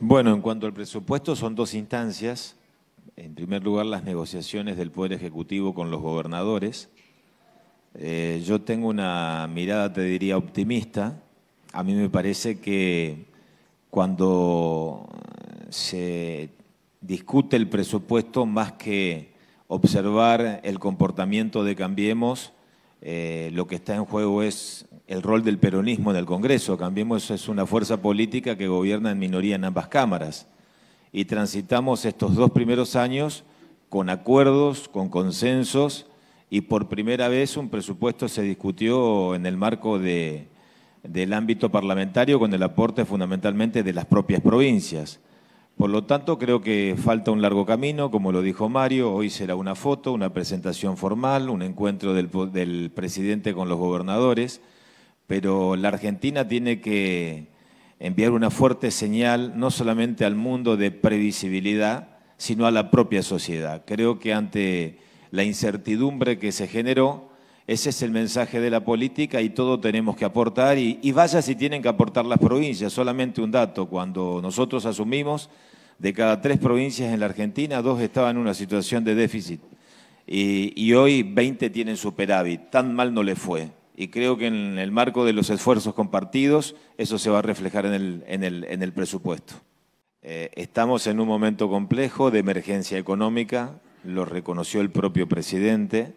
Bueno, en cuanto al presupuesto, son dos instancias. En primer lugar, las negociaciones del Poder Ejecutivo con los gobernadores. Eh, yo tengo una mirada, te diría, optimista. A mí me parece que cuando se discute el presupuesto, más que observar el comportamiento de Cambiemos, eh, lo que está en juego es el rol del peronismo en el Congreso. Cambiemos es una fuerza política que gobierna en minoría en ambas cámaras. Y transitamos estos dos primeros años con acuerdos, con consensos, y por primera vez un presupuesto se discutió en el marco del ámbito parlamentario con el aporte fundamentalmente de las propias provincias. Por lo tanto, creo que falta un largo camino, como lo dijo Mario, hoy será una foto, una presentación formal, un encuentro del presidente con los gobernadores pero la Argentina tiene que enviar una fuerte señal no solamente al mundo de previsibilidad, sino a la propia sociedad. Creo que ante la incertidumbre que se generó, ese es el mensaje de la política y todo tenemos que aportar y, vaya si tienen que aportar las provincias. Solamente un dato, cuando nosotros asumimos, de cada tres provincias en la Argentina, dos estaban en una situación de déficit y, hoy 20 tienen superávit. Tan mal no le fue y creo que en el marco de los esfuerzos compartidos eso se va a reflejar en el, presupuesto. Eh, estamos en un momento complejo de emergencia económica, lo reconoció el propio presidente.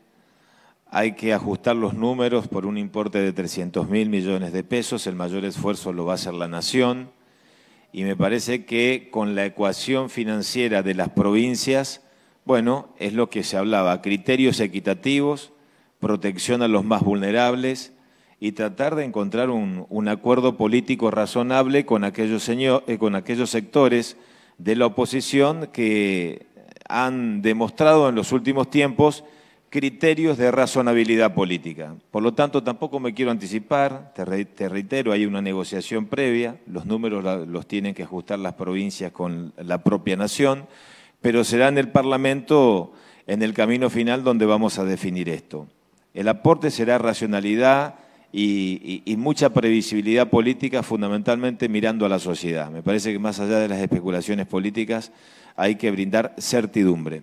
Hay que ajustar los números por un importe de 300 mil millones de pesos, el mayor esfuerzo lo va a hacer la nación y me parece que con la ecuación financiera de las provincias, bueno, es lo que se hablaba, criterios equitativos, protección a los más vulnerables y tratar de encontrar un, acuerdo político razonable con aquellos, eh, con aquellos sectores de la oposición que han demostrado en los últimos tiempos criterios de razonabilidad política. Por lo tanto, tampoco me quiero anticipar, te, reitero, hay una negociación previa, los números los tienen que ajustar las provincias con la propia nación, pero será en el Parlamento, en el camino final, donde vamos a definir esto. El aporte será racionalidad y, mucha previsibilidad política, fundamentalmente mirando a la sociedad. Me parece que más allá de las especulaciones políticas hay que brindar certidumbre.